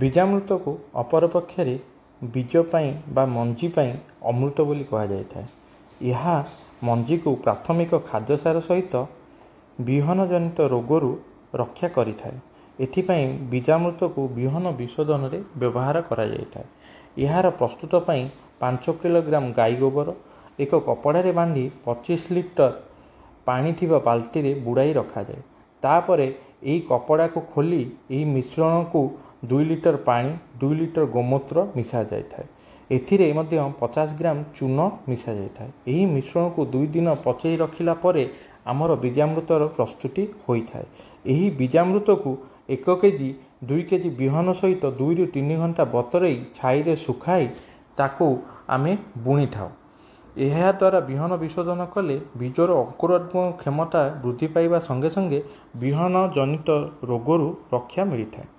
ବୀଜାମୃତକୁ ଅପରପକ୍ଷରେ ବୀଜ ପାଇଁ ବା ମଞ୍ଜି ପାଇଁ ଅମୃତ ବୋଲି କୁହାଯାଇଥାଏ ଏହା ମଞ୍ଜିକୁ ପ୍ରାଥମିକ ଖାଦ୍ୟସାର ସହିତ ବିହନ ଜନିତ ରୋଗରୁ ରକ୍ଷା କରିଥାଏ ଏଥିପାଇଁ ବୀଜାମୃତକୁ ବିହନ ବିଶୋଧନରେ ବ୍ୟବହାର କରାଯାଇଥାଏ ଏହାର ପ୍ରସ୍ତୁତ ପାଇଁ ପାଞ୍ଚ କିଲୋଗ୍ରାମ ଗାଈ ଗୋବର ଏକ କପଡ଼ାରେ ବାନ୍ଧି ପଚିଶ ଲିଟର ପାଣି ଥିବା ବାଲ୍ଟିରେ ବୁଡ଼ାଇ ରଖାଯାଏ ତାପରେ ଏହି କପଡ଼ାକୁ ଖୋଲି ଏହି ମିଶ୍ରଣକୁ ଦୁଇ ଲିଟର ପାଣି ଦୁଇ ଲିଟର ଗୋମୂତ୍ର ମିଶାଯାଇଥାଏ ଏଥିରେ ମଧ୍ୟ ପଚାଶ ଗ୍ରାମ ଚୂନ ମିଶାଯାଇଥାଏ ଏହି ମିଶ୍ରଣକୁ ଦୁଇ ଦିନ ପଚାଇ ରଖିଲା ପରେ ଆମର ବୀଜାମୃତର ପ୍ରସ୍ତୁତି ହୋଇଥାଏ ଏହି ବୀଜାମୃତକୁ ଏକ କେ ଜି ଦୁଇ କେ ଜି ବିହନ ସହିତ ଦୁଇରୁ ତିନି ଘଣ୍ଟା ବତରେଇ ଛାଇରେ ଶୁଖାଇ ତାକୁ ଆମେ ବୁଣିଥାଉ ଏହାଦ୍ୱାରା ବିହନ ବିଶୋଧନ କଲେ ବୀଜର ଅଙ୍କୁରାତ୍ମକ କ୍ଷମତା ବୃଦ୍ଧି ପାଇବା ସଙ୍ଗେ ସଙ୍ଗେ ବିହନ ଜନିତ ରୋଗରୁ ରକ୍ଷା ମିଳିଥାଏ